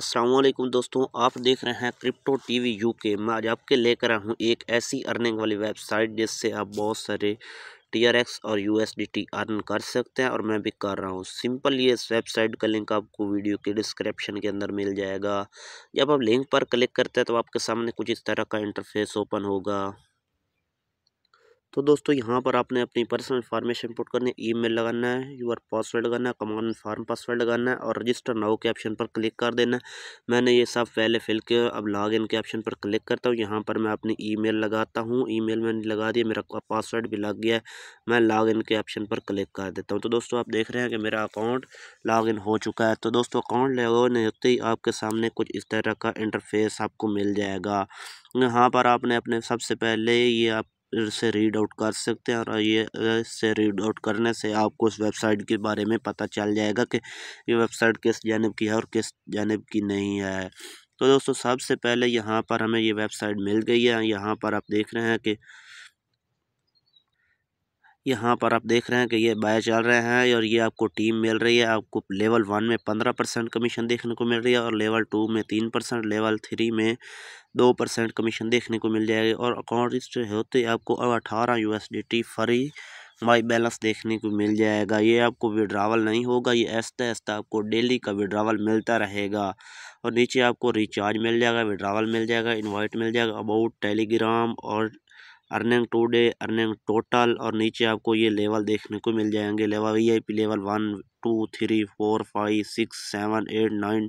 असलकुम दोस्तों आप देख रहे हैं क्रिप्टो टीवी यूके मैं आज आपके लेकर आया हूँ एक ऐसी अर्निंग वाली वेबसाइट जिससे आप बहुत सारे टी आर एक्स और U S D T earn कर सकते हैं और मैं भी कर रहा हूँ सिंपल ये इस वेबसाइट का लिंक आपको वीडियो के डिस्क्रिप्शन के अंदर मिल जाएगा जब आप लिंक पर क्लिक करते हैं तो आपके सामने कुछ इस तरह का इंटरफेस ओपन होगा तो दोस्तों यहाँ पर आपने अपनी पर्सनल इन्फॉर्मेशन इनपुट करनी है ईमेल लगाना है यूर पासवर्ड लगाना है कमान फार्म पासवर्ड लगाना है और रजिस्टर नाउ के ऑप्शन पर क्लिक कर देना है मैंने ये सब पहले फिल किया अब लॉग इन के ऑप्शन पर क्लिक करता हूँ यहाँ पर मैं अपनी ईमेल लगाता हूँ ईमेल मैंने लगा दिया मेरा पासवर्ड भी लग गया है मैं लॉग इन के ऑप्शन पर क्लिक कर देता हूँ तो दोस्तों आप देख रहे हैं कि मेरा अकाउंट लॉग इन हो चुका है तो दोस्तों अकाउंट लॉग होते ही आपके सामने कुछ इस तरह का इंटरफेस आपको मिल जाएगा यहाँ पर आपने अपने सबसे पहले ये आप से रीड आउट कर सकते हैं और ये से रीड आउट करने से आपको उस वेबसाइट के बारे में पता चल जाएगा कि ये वेबसाइट किस जानब की है और किस जानब की नहीं है तो दोस्तों सबसे पहले यहाँ पर हमें ये वेबसाइट मिल गई है यहाँ पर आप देख रहे हैं कि यहाँ पर आप देख रहे हैं कि ये बाय चल रहे हैं और ये आपको टीम मिल रही है आपको लेवल वन में पंद्रह परसेंट कमीशन देखने को मिल रही है और लेवल टू में तीन परसेंट लेवल थ्री में दो परसेंट कमीशन देखने को मिल जाएगी और अकाउंट होते आपको अठारह U S D T free my balance देखने को मिल जाएगा ये आपको विड्रावल नहीं होगा ये ऐसा ऐसा आपको डेली का विड्रावल मिलता रहेगा और नीचे आपको रिचार्ज मिल जाएगा विड्रावल मिल जाएगा इनवाइट मिल जाएगा अबाउट टेलीग्राम और अर्निंग डे अर्निंग टोटल और नीचे आपको ये लेवल देखने को मिल जाएंगे level V I P level one two three four five six seven eight nine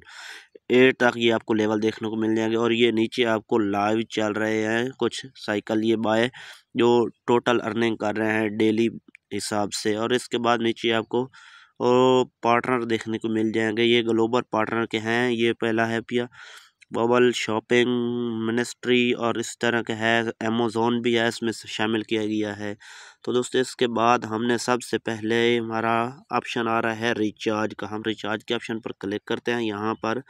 eight तक ये आपको लेवल देखने को मिल जाएंगे और ये नीचे आपको लाइव चल रहे हैं कुछ साइकिल ये बाय जो टोटल अर्निंग कर रहे हैं डेली हिसाब से और इसके बाद नीचे आपको और पार्टनर देखने को मिल जाएंगे ये ग्लोबल पार्टनर के हैं ये पहला है पिया बबल शॉपिंग मिनिस्ट्री और इस तरह के है अमेजोन भी है इसमें शामिल किया गया है तो दोस्तों इसके बाद हमने सबसे पहले हमारा ऑप्शन आ रहा है रिचार्ज का हम रिचार्ज के ऑप्शन पर क्लिक करते हैं यहाँ पर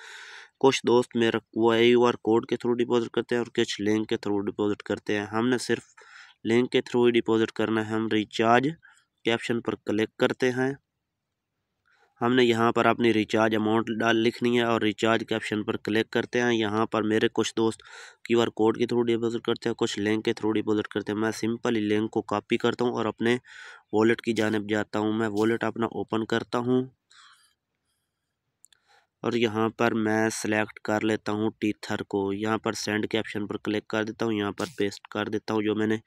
कुछ दोस्त मेरा क्यू आर कोड के थ्रू डिपॉजिट करते हैं और कुछ लिंक के थ्रू डिपॉजिट करते हैं हमने सिर्फ लिंक के थ्रू ही डिपॉजिट करना है हम रिचार्ज के ऑप्शन पर क्लिक करते हैं हमने यहाँ पर अपनी रिचार्ज अमाउंट डाल लिखनी है और रिचार्ज के ऑप्शन पर क्लिक करते हैं यहाँ पर मेरे कुछ दोस्त क्यूआर कोड के थ्रू डिपोज़िट करते हैं कुछ लिंक के थ्रू डिपोज़िट करते हैं मैं सिंपल ही लिंक को कॉपी करता हूँ और अपने वॉलेट की जानब जाता हूँ मैं वॉलेट अपना ओपन करता हूँ और यहाँ पर मैं सिलेक्ट कर लेता हूँ टीथर को यहाँ पर सेंड के ऑप्शन पर क्लिक कर देता हूँ यहाँ पर पेस्ट कर देता हूँ जो मैंने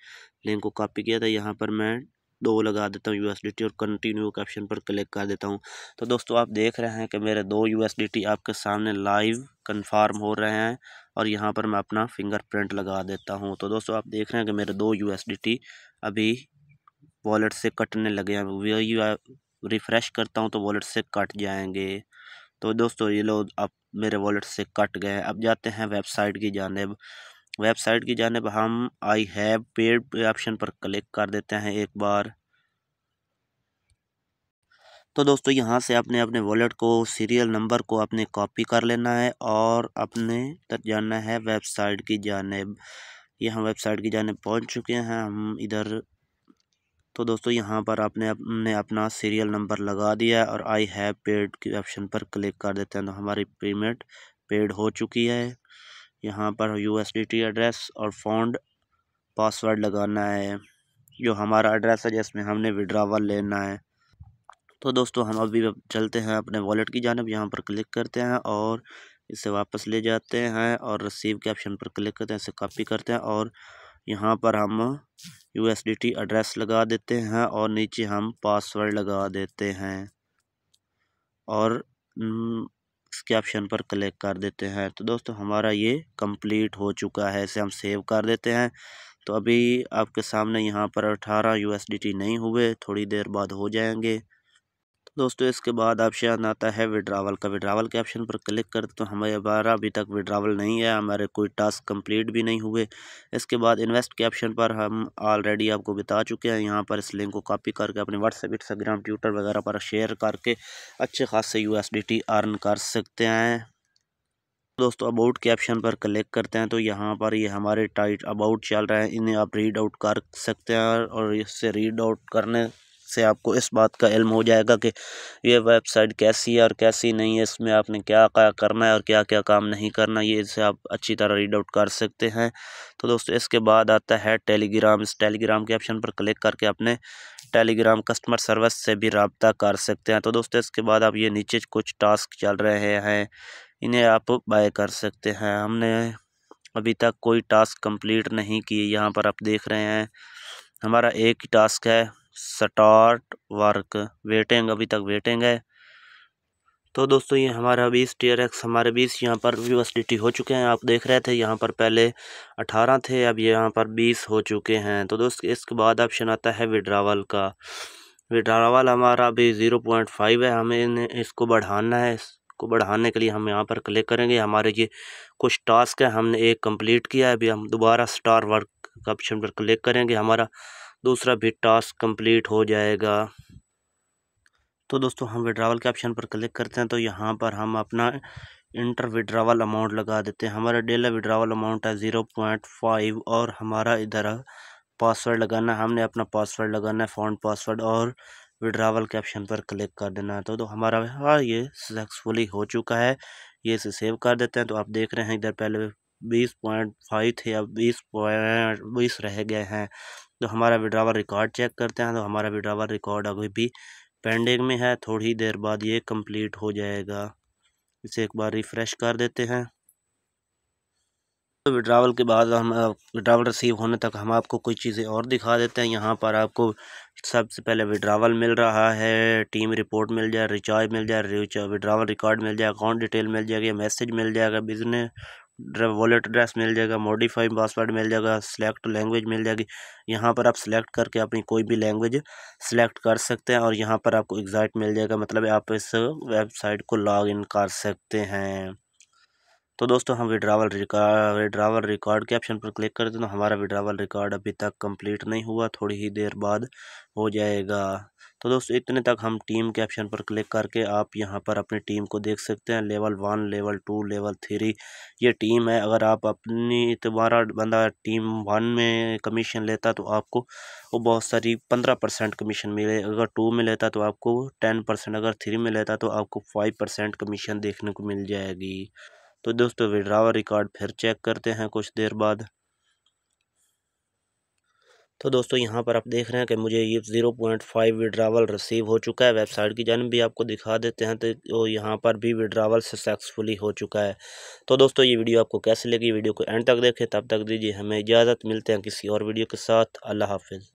लिंक को कॉपी किया था यहाँ पर मैं दो लगा देता हूँ यूएसडीटी और कंटिन्यू के ऑप्शन पर क्लिक कर देता हूँ तो दोस्तों आप देख रहे हैं कि मेरे दो यूएसडीटी आपके सामने लाइव कंफर्म हो रहे हैं और यहाँ पर मैं अपना फिंगरप्रिंट लगा देता हूँ तो दोस्तों आप देख रहे हैं कि मेरे दो टी अभी वॉलेट से कटने लगे हैं वही रिफ़्रेश करता हूँ तो वॉलेट से कट जाएंगे तो दोस्तों ये लोग अब मेरे वॉलेट से कट गए अब जाते हैं वेबसाइट की जानब वेबसाइट की जानब हम आई हैव पेड ऑप्शन पर क्लिक कर देते हैं एक बार तो दोस्तों यहाँ से आपने अपने वॉलेट को सीरियल नंबर को अपने कॉपी कर लेना है और अपने तक जाना है वेबसाइट की जानब ये हम वेबसाइट की जानब पहुँच चुके हैं हम इधर तो दोस्तों यहाँ पर आपने अपने अपना सीरियल नंबर लगा दिया है और आई हैव पेड के ऑप्शन पर क्लिक कर देते हैं तो हमारी पेमेंट पेड हो चुकी है यहाँ पर टी एड्रेस और फ़ॉन्ड पासवर्ड लगाना है जो हमारा एड्रेस है जिसमें हमने विड्रावल लेना है तो दोस्तों हम अभी चलते हैं अपने वॉलेट की जानब यहाँ पर क्लिक करते हैं और इसे वापस ले जाते हैं और रिसीव के ऑप्शन पर क्लिक करते हैं इसे कॉपी करते हैं और यहाँ पर हम यू एड्रेस लगा देते हैं और नीचे हम पासवर्ड लगा देते हैं और हम्म, टैक्स के ऑप्शन पर क्लिक कर देते हैं तो दोस्तों हमारा ये कंप्लीट हो चुका है इसे हम सेव कर देते हैं तो अभी आपके सामने यहाँ पर अठारह यू नहीं हुए थोड़ी देर बाद हो जाएंगे दोस्तों इसके बाद ऑप्शन आता है विड्रावल का विड्रावल के ऑप्शन पर क्लिक कर तो हमारे बारह अभी तक विड्रावल नहीं है हमारे कोई टास्क कंप्लीट भी नहीं हुए इसके बाद इन्वेस्ट के ऑप्शन पर हम ऑलरेडी आपको बता चुके हैं यहाँ पर इस लिंक को कॉपी करके अपने व्हाट्सएप इंस्टाग्राम ट्विटर वगैरह पर शेयर करके अच्छे खासे यू अर्न कर सकते हैं दोस्तों अबाउट के ऑप्शन पर क्लिक करते हैं तो यहाँ पर ये हमारे टाइट अबाउट चल रहे हैं इन्हें आप रीड आउट कर सकते हैं और इससे रीड आउट करने से आपको इस बात का इल्म हो जाएगा कि ये वेबसाइट कैसी है और कैसी नहीं है इसमें आपने क्या क्या करना है और क्या क्या काम नहीं करना ये इसे आप अच्छी तरह रीड आउट कर सकते हैं तो दोस्तों इसके बाद आता है टेलीग्राम इस टेलीग्राम के ऑप्शन पर क्लिक करके अपने टेलीग्राम कस्टमर सर्विस से भी रबता कर सकते हैं तो दोस्तों इसके बाद आप ये नीचे कुछ टास्क चल रहे हैं इन्हें आप बाय कर सकते हैं हमने अभी तक कोई टास्क कंप्लीट नहीं किए यहाँ पर आप देख रहे हैं हमारा एक ही टास्क है स्टार्ट वर्क वेटिंग अभी तक वेटिंग है तो दोस्तों ये हमारा बीस टी आर एक्स हमारे बीस यहाँ पर यूएसडीटी हो चुके हैं आप देख रहे थे यहाँ पर पहले अठारह थे अब यहाँ पर बीस हो चुके हैं तो दोस्त इसके बाद ऑप्शन आता है विड्रावल का विड्रावल हमारा अभी ज़ीरो पॉइंट फाइव है हमें इसको बढ़ाना है इसको बढ़ाने के लिए हम यहाँ पर क्लिक करेंगे हमारे ये कुछ टास्क है हमने एक कंप्लीट किया है अभी हम दोबारा स्टार वर्क ऑप्शन पर क्लिक करेंगे हमारा दूसरा भी टास्क कंप्लीट हो जाएगा तो दोस्तों हम विड्रावल के ऑप्शन पर क्लिक करते हैं तो यहाँ पर हम अपना इंटर विड्रावल अमाउंट लगा देते हैं हमारा डेली विड्रावल अमाउंट है ज़ीरो पॉइंट फाइव और हमारा इधर पासवर्ड लगाना है हमने अपना पासवर्ड लगाना है फ़ोन पासवर्ड और विड्रावल के ऑप्शन पर क्लिक कर देना है तो, तो हमारा हाँ ये सक्सेसफुली हो चुका है ये इसे सेव कर देते हैं तो आप देख रहे हैं इधर पहले बीस पॉइंट फाइव थे अब बीस पॉइंट बीस रह गए हैं तो हमारा विड्रावर रिकॉर्ड चेक करते हैं तो हमारा विड्रावर रिकॉर्ड अभी भी पेंडिंग में है थोड़ी देर बाद ये कंप्लीट हो जाएगा इसे एक बार रिफ़्रेश कर देते हैं तो विड्रावल के बाद हम विड्रावल रिसीव होने तक हम आपको कुछ चीज़ें और दिखा देते हैं यहाँ पर आपको सबसे पहले विड्रावल मिल रहा है टीम रिपोर्ट मिल जाए रिचार्ज मिल जाए विड्रावल रिकॉर्ड मिल जाए अकाउंट डिटेल मिल जाएगी मैसेज मिल जाएगा बिजनेस वॉलेट ड्रेस मिल जाएगा मॉडिफाई पासवर्ड मिल जाएगा सिलेक्ट लैंग्वेज मिल जाएगी यहाँ पर आप सिलेक्ट करके अपनी कोई भी लैंग्वेज सिलेक्ट कर सकते हैं और यहाँ पर आपको एग्जैक्ट मिल जाएगा मतलब आप इस वेबसाइट को लॉग इन कर सकते हैं तो दोस्तों हम विड्रावल रिकॉर्ड विड्रावल रिकॉर्ड के ऑप्शन पर क्लिक कर देना तो हमारा विड्रावल रिकॉर्ड अभी तक कंप्लीट नहीं हुआ थोड़ी ही देर बाद हो जाएगा तो दोस्तों इतने तक हम टीम के ऑप्शन पर क्लिक करके आप यहाँ पर अपनी टीम को देख सकते हैं level one level two level three ये टीम है अगर आप अपनी तुम्हारा बंदा टीम वन में कमीशन लेता तो आपको वो बहुत सारी पंद्रह परसेंट कमीशन मिले अगर टू में लेता तो आपको टेन परसेंट अगर थ्री में लेता तो आपको फाइव परसेंट कमीशन देखने को मिल जाएगी तो दोस्तों विड्रावर रिकॉर्ड फिर चेक करते हैं कुछ देर बाद तो दोस्तों यहाँ पर आप देख रहे हैं कि मुझे ये zero point five withdrawal receive हो चुका है वेबसाइट की जानब भी आपको दिखा देते हैं तो यहाँ पर भी विड्रावल सक्सेसफुली हो चुका है तो दोस्तों ये वीडियो आपको कैसे लगी वीडियो को एंड तक देखें तब तक दीजिए हमें इजाज़त मिलते हैं किसी और वीडियो के साथ अल्लाह हाफिज़